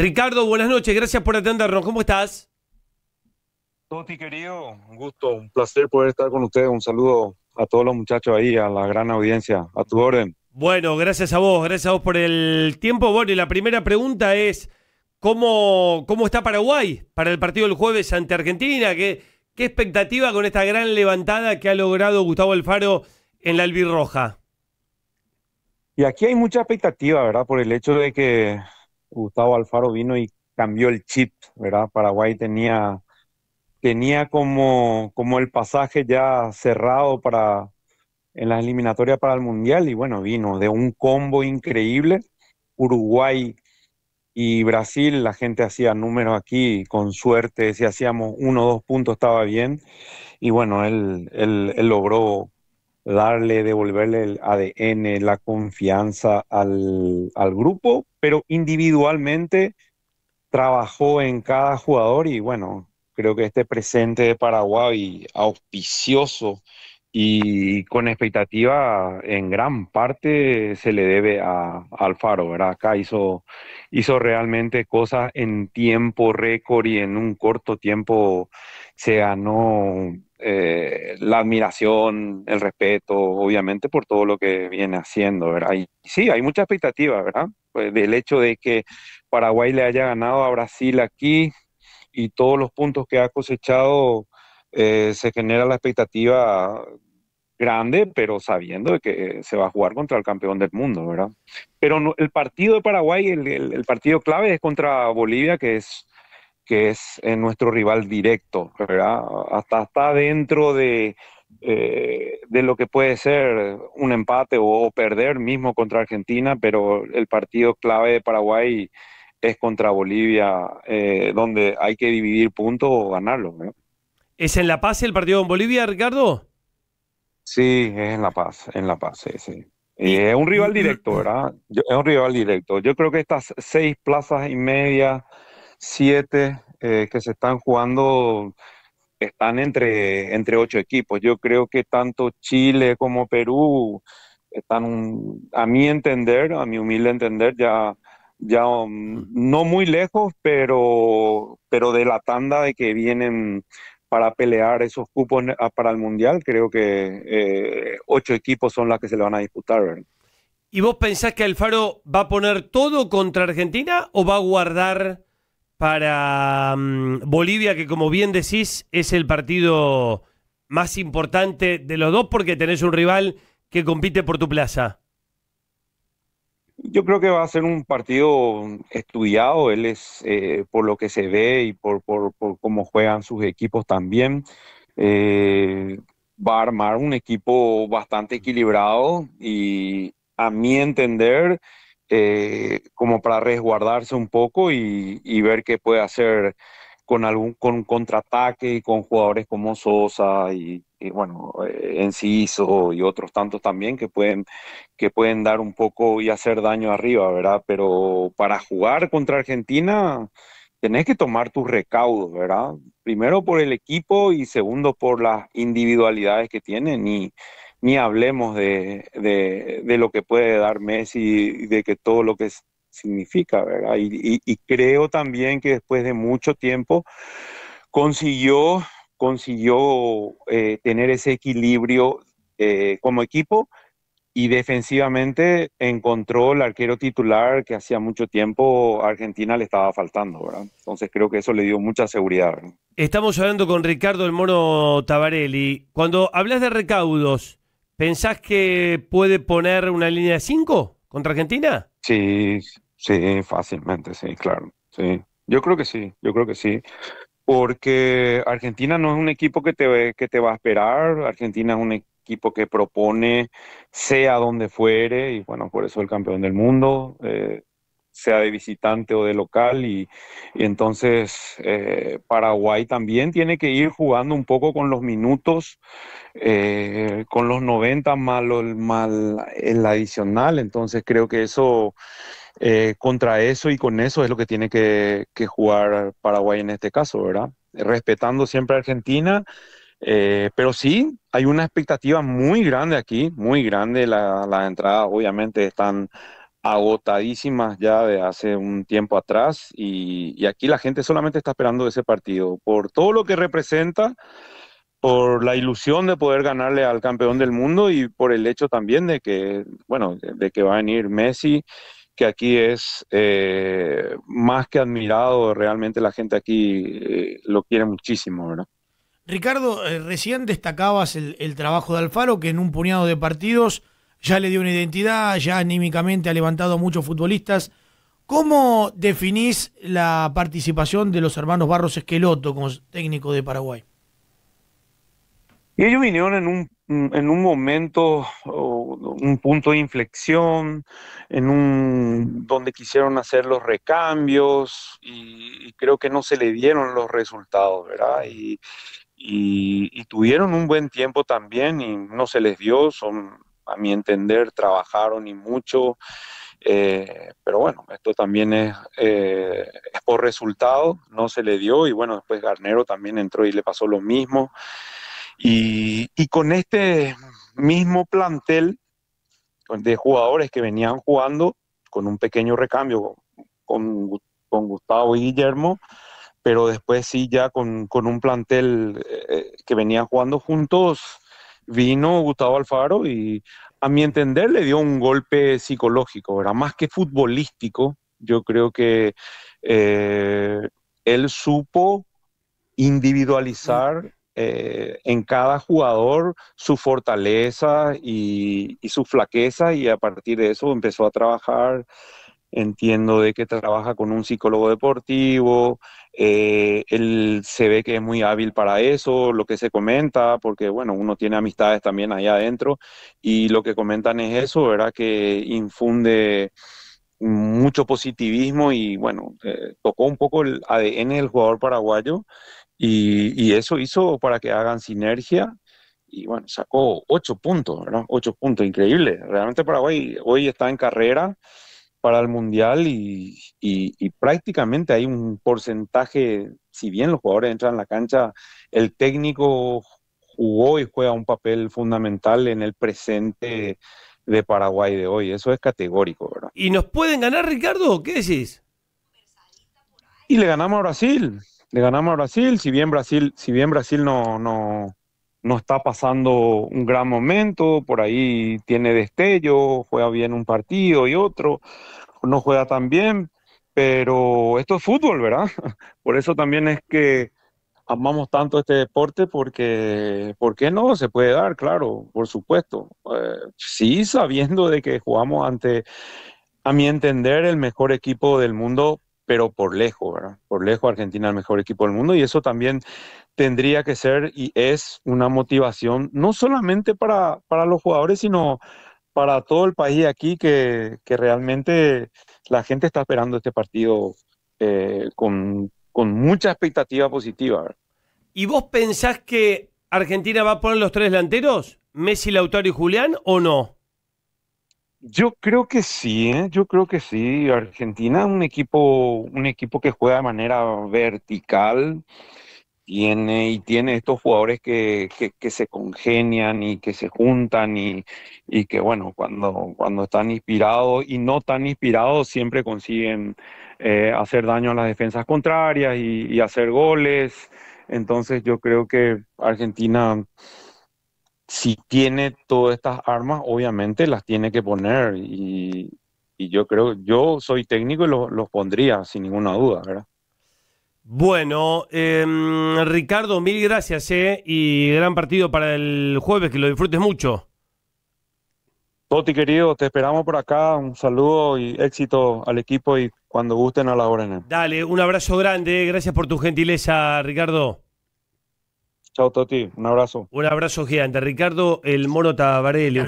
Ricardo, buenas noches, gracias por atendernos. ¿Cómo estás? Toti, querido, un gusto, un placer poder estar con ustedes. Un saludo a todos los muchachos ahí, a la gran audiencia, a tu orden. Bueno, gracias a vos, gracias a vos por el tiempo. Bueno, y la primera pregunta es, ¿cómo, cómo está Paraguay para el partido del jueves ante Argentina? ¿Qué, ¿Qué expectativa con esta gran levantada que ha logrado Gustavo Alfaro en la albirroja? Y aquí hay mucha expectativa, ¿verdad? Por el hecho de que Gustavo Alfaro vino y cambió el chip, ¿verdad? Paraguay tenía, tenía como, como el pasaje ya cerrado para, en las eliminatorias para el Mundial y bueno, vino de un combo increíble. Uruguay y Brasil, la gente hacía números aquí, con suerte, si hacíamos uno o dos puntos estaba bien. Y bueno, él, él logró darle, devolverle el ADN, la confianza al, grupo, pero individualmente trabajó en cada jugador y bueno, creo que este presente de Paraguay auspicioso y con expectativa en gran parte se le debe a, Alfaro, ¿verdad? Acá hizo, hizo realmente cosas en tiempo récord y en un corto tiempo se ganó eh, la admiración, el respeto, obviamente, por todo lo que viene haciendo, ¿verdad? sí, hay mucha expectativa, ¿verdad? Pues, del hecho de que Paraguay le haya ganado a Brasil aquí y todos los puntos que ha cosechado, eh, se genera la expectativa grande, pero sabiendo de que se va a jugar contra el campeón del mundo, ¿verdad? Pero el partido de Paraguay, el partido clave es contra Bolivia, que es que es eh, nuestro rival directo, ¿verdad? Hasta, está dentro de, eh, de lo que puede ser un empate o, perder mismo contra Argentina, pero el partido clave de Paraguay es contra Bolivia, eh, donde hay que dividir puntos o ganarlo. ¿Es en La Paz el partido con Bolivia, Ricardo? Sí, es en La Paz, en La Paz, sí, sí. Y es un rival directo, ¿verdad? es un rival directo. Yo creo que estas seis plazas y media, siete, eh, que se están jugando están entre, entre ocho equipos. Yo creo que tanto Chile como Perú están, a mi entender, a mi humilde entender, ya, ya mm, no muy lejos, pero, pero de la tanda de que vienen para pelear esos cupos eh, ah, para el Mundial, creo que eh, ocho equipos son las que se le van a disputar. ¿Y vos pensás que Alfaro va a poner todo contra Argentina o va a guardar para mm, Bolivia, que como bien decís, es el partido más importante de los dos porque tenés un rival que compite por tu plaza? Yo creo que va a ser un partido estudiado, él es eh, por lo que se ve y por, cómo juegan sus equipos también. Eh, va a armar un equipo bastante equilibrado y a mi entender eh, como para resguardarse un poco y, ver qué puede hacer con algún con contraataque y con jugadores como Sosa y, bueno, eh, Enciso y otros tantos también que pueden, que pueden dar un poco y hacer daño arriba, ¿verdad? Pero para jugar contra Argentina tenés que tomar tus recaudos, ¿verdad? Primero por el equipo y segundo por las individualidades que tienen y, ni hablemos de, lo que puede dar Messi, y de que todo lo que significa, Y, creo también que después de mucho tiempo consiguió, consiguió eh, tener ese equilibrio eh, como equipo y defensivamente encontró el arquero titular que hacía mucho tiempo a Argentina le estaba faltando, Entonces creo que eso le dio mucha seguridad. Estamos hablando con Ricardo el Mono Tabarelli. Cuando hablas de recaudos, ¿Pensás que puede poner una línea 5 contra Argentina? Sí, sí, fácilmente, sí, claro. Sí. Yo creo que sí, yo creo que sí. Porque Argentina no es un equipo que te, que te va a esperar, Argentina es un equipo que propone, sea donde fuere, y bueno, por eso el campeón del mundo. Eh, sea de visitante o de local. Y, entonces eh, Paraguay también tiene que ir jugando un poco con los minutos, eh, con los 90 más, el, el adicional. Entonces creo que eso... Eh, contra eso y con eso es lo que tiene que, jugar Paraguay en este caso, ¿verdad? Respetando siempre a Argentina, pero sí, hay una expectativa muy grande aquí, muy grande. Las la entradas obviamente están agotadísimas ya de hace un tiempo atrás y, aquí la gente solamente está esperando ese partido por todo lo que representa, por la ilusión de poder ganarle al campeón del mundo y por el hecho también de que, bueno, de que va a venir Messi, que aquí es eh, más que admirado, realmente la gente aquí eh, lo quiere muchísimo, ¿verdad? Ricardo, eh, recién destacabas el trabajo de Alfaro, que en un puñado de partidos ya le dio una identidad, ya anímicamente ha levantado muchos futbolistas. ¿Cómo definís la participación de los hermanos Barros Esqueloto como técnico de Paraguay? Y ellos vinieron en un, en un momento, un punto de inflexión, en un donde quisieron hacer los recambios y, creo que no se le dieron los resultados, ¿verdad? Y, tuvieron un buen tiempo también y no se les dio, son a mi entender, trabajaron y mucho. Eh, pero bueno, esto también eh, es, por resultado, no se le dio y bueno, después Garnero también entró y le pasó lo mismo. Y, con este mismo plantel de jugadores que venían jugando, con un pequeño recambio con, Gustavo y Guillermo, pero después sí ya con, un plantel eh, que venían jugando juntos, vino Gustavo Alfaro y a mi entender le dio un golpe psicológico, era más que futbolístico. Yo creo que eh, él supo individualizar eh, en cada jugador su fortaleza y su flaqueza y a partir de eso empezó a trabajar entiendo de que trabaja con un psicólogo deportivo, eh, él se ve que es muy hábil para eso, lo que se comenta, porque bueno, uno tiene amistades también allá adentro, y lo que comentan es eso, ¿verdad? Que infunde mucho positivismo y bueno, eh, tocó un poco el ADN del jugador paraguayo y, y eso hizo para que hagan sinergia y bueno, sacó ocho puntos, ¿verdad? Ocho puntos, increíble. Realmente Paraguay hoy está en carrera, para el Mundial y, prácticamente hay un porcentaje, si bien los jugadores entran en la cancha, el técnico jugó y juega un papel fundamental en el presente de Paraguay de hoy. Eso es categórico, ¿verdad? ¿Y nos pueden ganar, Ricardo? ¿Qué decís? Y le ganamos a Brasil. Le ganamos a Brasil, si bien Brasil, si bien Brasil no, no, no está pasando un gran momento, por ahí tiene destello, juega bien un partido y otro, no juega tan bien, pero esto es fútbol, ¿verdad? Por eso también es que amamos tanto este deporte porque, ¿por qué no? Se puede dar, claro, por supuesto. Eh, sí, sabiendo de que jugamos ante, a mi entender, el mejor equipo del mundo, pero por lejos, ¿verdad? Por lejos Argentina el mejor equipo del mundo y eso también tendría que ser y es una motivación, no solamente para, para los jugadores, sino para todo el país aquí, que, que realmente la gente está esperando este partido eh, con, con, mucha expectativa positiva. ¿Y vos pensás que Argentina va a poner los tres delanteros? ¿Messi, Lautaro y Julián o no? Yo creo que sí, ¿eh? yo creo que sí. Argentina es un equipo, un equipo que juega de manera vertical tiene y tiene estos jugadores que, se congenian y que se juntan y, que bueno, cuando, cuando están inspirados y no tan inspirados siempre consiguen eh, hacer daño a las defensas contrarias y, hacer goles. Entonces yo creo que Argentina, si tiene todas estas armas, obviamente las tiene que poner y, yo creo, yo soy técnico y los pondría sin ninguna duda, ¿verdad? Bueno, em, Ricardo, mil gracias eh, y gran partido para el jueves, que lo disfrutes mucho. Toti, querido, te esperamos por acá. Un saludo y éxito al equipo y cuando gusten a la hora. Dale, un abrazo grande. Eh. Gracias por tu gentileza, Ricardo. Chao, Toti. Un abrazo. Un abrazo gigante. Ricardo El Moro Tabarelli.